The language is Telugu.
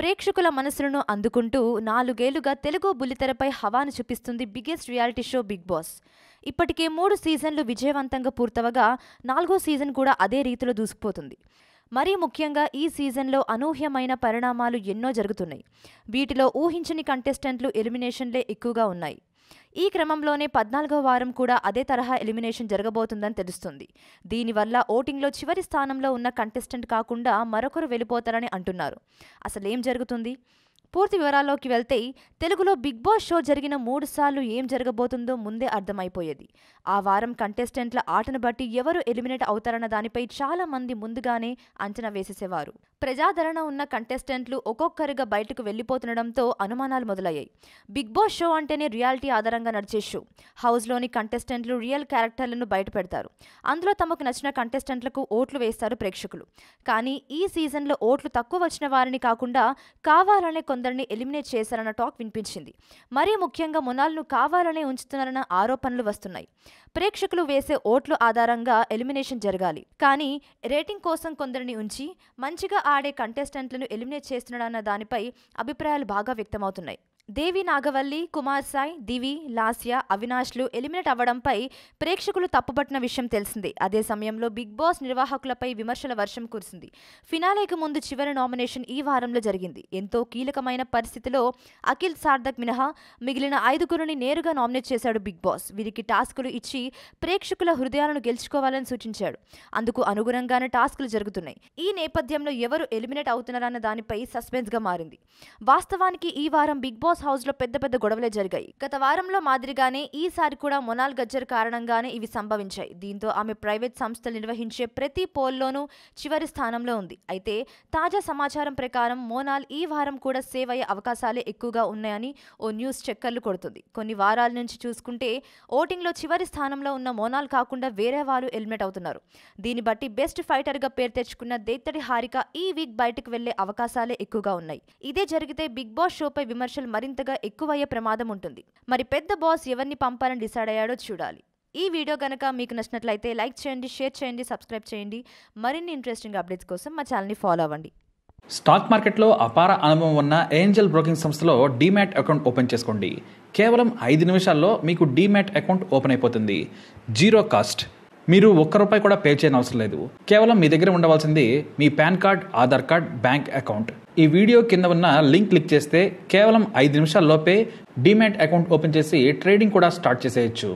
ప్రేక్షకుల మనసులను అందుకుంటూ నాలుగేళ్లుగా తెలుగు బుల్లితెరపై హవాను చూపిస్తుంది biggest reality show Big Boss ఇప్పటికే మూడు సీజన్లు విజయవంతంగా పూర్తవగా నాలుగో సీజన్ కూడా అదే రీతిలో దూసుకుపోతుంది మరీ ముఖ్యంగా ఈ సీజన్లో అనూహ్యమైన పరిణామాలు ఎన్నో జరుగుతున్నాయి వీటిలో ఊహించని కంటెస్టెంట్లు ఎలిమినేషన్లే ఎక్కువగా ఉన్నాయి ఈ క్రమంలోనే పద్నాలుగో వారం కూడా అదే తరహా ఎలిమినేషన్ జరగబోతుందని తెలుస్తుంది దీనివల్ల ఓటింగ్లో చివరి స్థానంలో ఉన్న కంటెస్టెంట్ కాకుండా మరొకరు వెళ్ళిపోతారని అంటున్నారు అసలేం జరుగుతుంది పూర్తి వివరాల్లోకి వెళ్తే తెలుగులో బిగ్ బాస్ షో జరిగిన మూడు సార్లు ఏం జరగబోతుందో ముందే అర్థమైపోయేది ఆ వారం కంటెస్టెంట్ల ఆటను బట్టి ఎవరు ఎలిమినేట్ అవుతారన్న దానిపై చాలా మంది ముందుగానే అంచనా వేసేసేవారు ప్రజాదరణ ఉన్న కంటెస్టెంట్లు ఒక్కొక్కరిగా బయటకు వెళ్ళిపోతుండడంతో అనుమానాలు మొదలయ్యాయి బిగ్ బాస్ షో అంటేనే రియాలిటీ ఆధారంగా నడిచే షో హౌస్లోని కంటెస్టెంట్లు రియల్ క్యారెక్టర్లను బయట పెడతారు అందులో తమకు నచ్చిన కంటెస్టెంట్లకు ఓట్లు వేస్తారు ప్రేక్షకులు కానీ ఈ సీజన్లో ఓట్లు తక్కువ వచ్చిన వారిని కాకుండా కావాలనే కొందరిని ఎలిమినేట్ చేశారన్న టాక్ వినిపించింది మరీ ముఖ్యంగా మునాల్ను కావాలనే ఉంచుతున్నారన్న ఆరోపణలు వస్తున్నాయి ప్రేక్షకులు వేసే ఓట్లు ఆధారంగా ఎలిమినేషన్ జరగాలి కానీ రేటింగ్ కోసం కొందరిని ఉంచి మంచిగా ఆడే కంటెస్టెంట్లను ఎలిమినేట్ చేస్తున్నాడన్న దానిపై అభిప్రాయాలు బాగా వ్యక్తమవుతున్నాయి దేవి నాగవల్లి కుమార్ సాయి దివి లాస్య అవినాష్లు ఎలిమినేట్ అవ్వడంపై ప్రేక్షకులు తప్పుపట్టిన విషయం తెలిసిందే అదే సమయంలో బిగ్ బాస్ నిర్వాహకులపై విమర్శల వర్షం కురిసింది ఫినాలేకి ముందు చివరి నామినేషన్ ఈ వారంలో జరిగింది ఎంతో కీలకమైన పరిస్థితిలో అఖిల్ సార్థక్ మినహా మిగిలిన ఐదుగురిని నేరుగా నామినేట్ చేశాడు బిగ్ బాస్ వీరికి టాస్కులు ఇచ్చి ప్రేక్షకుల హృదయాలను గెలుచుకోవాలని సూచించాడు అందుకు అనుగుణంగానే టాస్కులు జరుగుతున్నాయి ఈ నేపథ్యంలో ఎవరు ఎలిమినేట్ అవుతున్నారన్న దానిపై సస్పెన్స్గా మారింది వాస్తవానికి ఈ వారం బిగ్ బాస్ హౌస్ లో పెద్ద పెద్ద గొడవలే జరిగాయి గత వారంలో మాదిరిగానే ఈసారి కూడా మొనాల్ గజ్జర్ కారణంగానే ఇవి సంభవించాయి దీంతో ఆమె ప్రైవేట్ సంస్థలు నిర్వహించే ప్రతి పోల్లోనూ చివరి స్థానంలో ఉంది అయితే తాజా సమాచారం ప్రకారం మోనాల్ ఈ వారం కూడా సేవ్ అయ్యే అవకాశాలే ఎక్కువగా ఉన్నాయని ఓ న్యూస్ చెక్కర్లు కొడుతుంది కొన్ని వారాల నుంచి చూసుకుంటే ఓటింగ్లో చివరి స్థానంలో ఉన్న మోనాల్ కాకుండా వేరే వారు ఎలిమినేట్ అవుతున్నారు దీన్ని బట్టి బెస్ట్ ఫైటర్గా పేరు తెచ్చుకున్న దేత్తడి హారిక ఈ వీక్ బయటకు వెళ్లే అవకాశాలే ఎక్కువగా ఉన్నాయి ఇదే జరిగితే బిగ్ బాస్ షోపై విమర్శలు మరి మరింతగా ఎక్కువయ్యే ప్రమాదం ఉంటుంది మరి పెద్ద బాస్ ఎవరిని పంపాలని డిసైడ్ అయ్యాడో చూడాలి ఈ వీడియో కనుక మీకు నచ్చినట్లయితే లైక్ చేయండి షేర్ చేయండి సబ్స్క్రైబ్ చేయండి మరిన్ని ఇంట్రెస్టింగ్ అప్డేట్స్ కోసం మా ఛానల్ని ఫాలో అవ్వండి స్టాక్ మార్కెట్లో అపార అనుభవం ఉన్న ఏంజల్ బ్రోకింగ్ సంస్థలో డీమ్యాట్ అకౌంట్ ఓపెన్ చేసుకోండి కేవలం ఐదు నిమిషాల్లో మీకు డీమ్యాట్ అకౌంట్ ఓపెన్ అయిపోతుంది జీరో కాస్ట్ మీరు ఒక్క రూపాయి కూడా పే చేయని అవసరం లేదు కేవలం మీ దగ్గర ఉండవలసింది మీ PAN card Aadhaar card bank account ఈ వీడియో కింద ఉన్న లింక్ క్లిక్ చేస్తే కేవలం ఐదు నిమిషాల్లోపే డిమాట్ అకౌంట్ ఓపెన్ చేసి ట్రేడింగ్ కూడా స్టార్ట్ చేసేయచ్చు